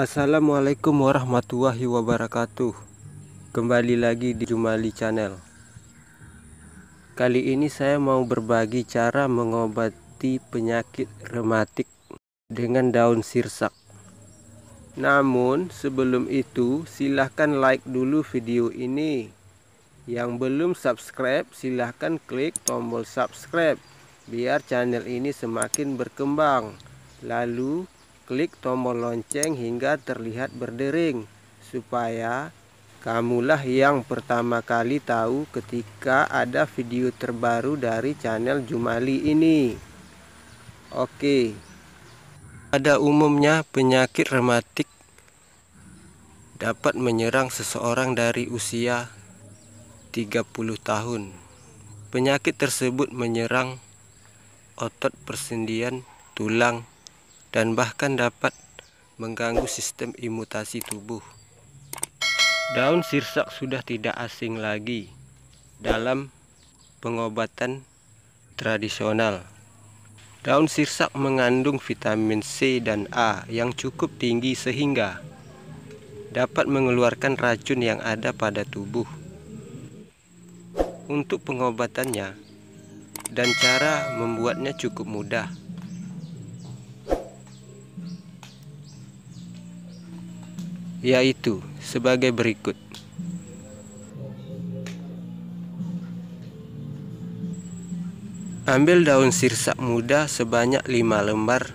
Assalamualaikum warahmatullahi wabarakatuh Kembali lagi di Jumali Channel Kali ini saya mau berbagi cara mengobati penyakit rematik dengan daun sirsak Namun sebelum itu silahkan like dulu video ini Yang belum subscribe silahkan klik tombol subscribe Biar channel ini semakin berkembang Lalu klik tombol lonceng hingga terlihat berdering supaya kamulah yang pertama kali tahu ketika ada video terbaru dari channel Jumali ini oke pada umumnya penyakit rematik dapat menyerang seseorang dari usia 30 tahun penyakit tersebut menyerang otot persendian tulang dan bahkan dapat mengganggu sistem imutasi tubuh. Daun sirsak sudah tidak asing lagi dalam pengobatan tradisional. Daun sirsak mengandung vitamin C dan A yang cukup tinggi sehingga dapat mengeluarkan racun yang ada pada tubuh. Untuk pengobatannya dan cara membuatnya cukup mudah. yaitu sebagai berikut. Ambil daun sirsak muda sebanyak 5 lembar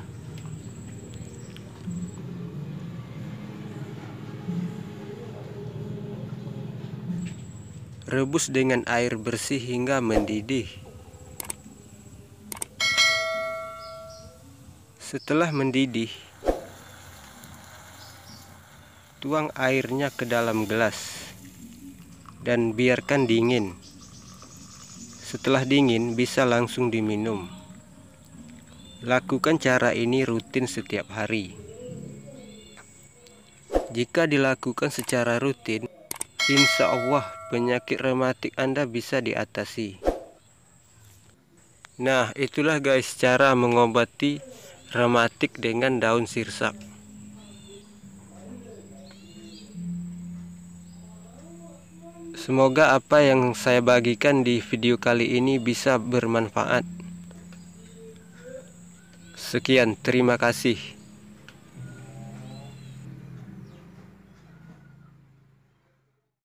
Rebus dengan air bersih hingga mendidih. Setelah mendidih, tuang airnya ke dalam gelas dan biarkan dingin. Setelah dingin, bisa langsung diminum. Lakukan cara ini rutin setiap hari. Jika dilakukan secara rutin, insya Allah penyakit rematik Anda bisa diatasi. Nah, itulah guys cara mengobati rematik dengan daun sirsak. Semoga apa yang saya bagikan di video kali ini bisa bermanfaat. Sekian, terima kasih.